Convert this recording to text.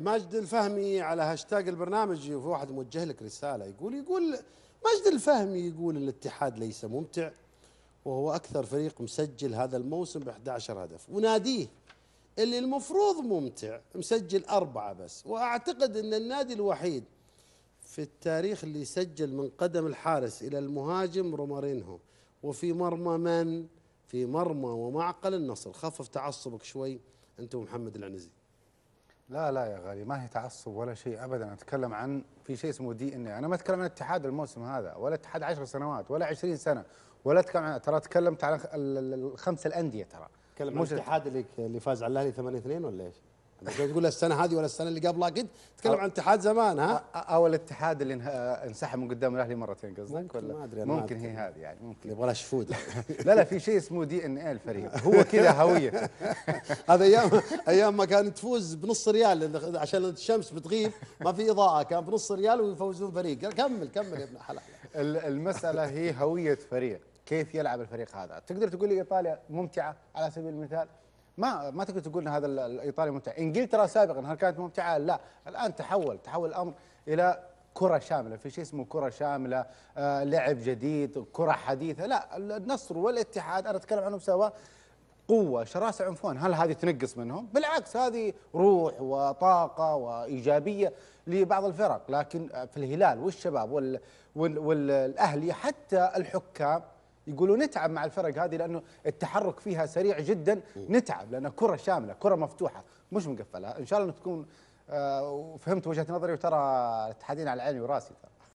ماجد الفهمي على هاشتاج البرنامج في واحد موجه لك رسالة يقول يقول ماجد الفهمي يقول الاتحاد ليس ممتع وهو أكثر فريق مسجل هذا الموسم ب 11 هدف وناديه اللي المفروض ممتع مسجل أربعة بس وأعتقد أن النادي الوحيد في التاريخ اللي سجل من قدم الحارس إلى المهاجم رومارينهو وفي مرمى من؟ في مرمى ومعقل النصر خفف تعصبك شوي أنت ومحمد العنزي لا لا يا غالي ما هي تعصب ولا شيء ابدا اتكلم عن في شيء اسمه دي ان إيه. انا ما اتكلم عن الاتحاد الموسم هذا ولا اتحاد 10 سنوات ولا 20 سنه ولا اتكلم عن ترى تكلمت عن الخمسه الانديه ترى تكلم عن الاتحاد اللي اللي فاز على الاهلي 8 2 ولا ايش؟ تقول السنه هذه ولا السنه اللي قبلها قد تتكلم عن اتحاد زمان ها او الاتحاد اللي انسحب من قدام الاهلي مرتين قصدك ولا ما ادري ممكن هي هذه يعني ممكن يبغى لها شفود لا لا في شيء اسمه دي ان اي الفريق هو كذا هويته هذا ايام ايام ما كانت تفوز بنص ريال عشان الشمس بتغيب ما في اضاءه كان بنص ريال ويفوزون فريق كمل كمل يا ابن الحلال المساله هي هويه فريق كيف يلعب الفريق هذا تقدر تقول لي ايطاليا ممتعه على سبيل المثال ما ما تقدر تقول ان هذا الايطالي ممتع، انجلترا سابقا هل كانت ممتعه؟ لا، الان تحول تحول الامر الى كره شامله، في شيء اسمه كره شامله، آه، لعب جديد، كره حديثه، لا النصر والاتحاد انا اتكلم عنهم سوا قوه، شراسه، عنفوان، هل هذه تنقص منهم؟ بالعكس هذه روح وطاقه وايجابيه لبعض الفرق، لكن في الهلال والشباب والاهلي حتى الحكام يقولوا نتعب مع الفرق هذه لانه التحرك فيها سريع جدا نتعب لان كره شامله كره مفتوحه مش مقفله ان شاء الله تكون فهمت آه، وفهمت وجهه نظري وترى اتحادين على عيني وراسي ترى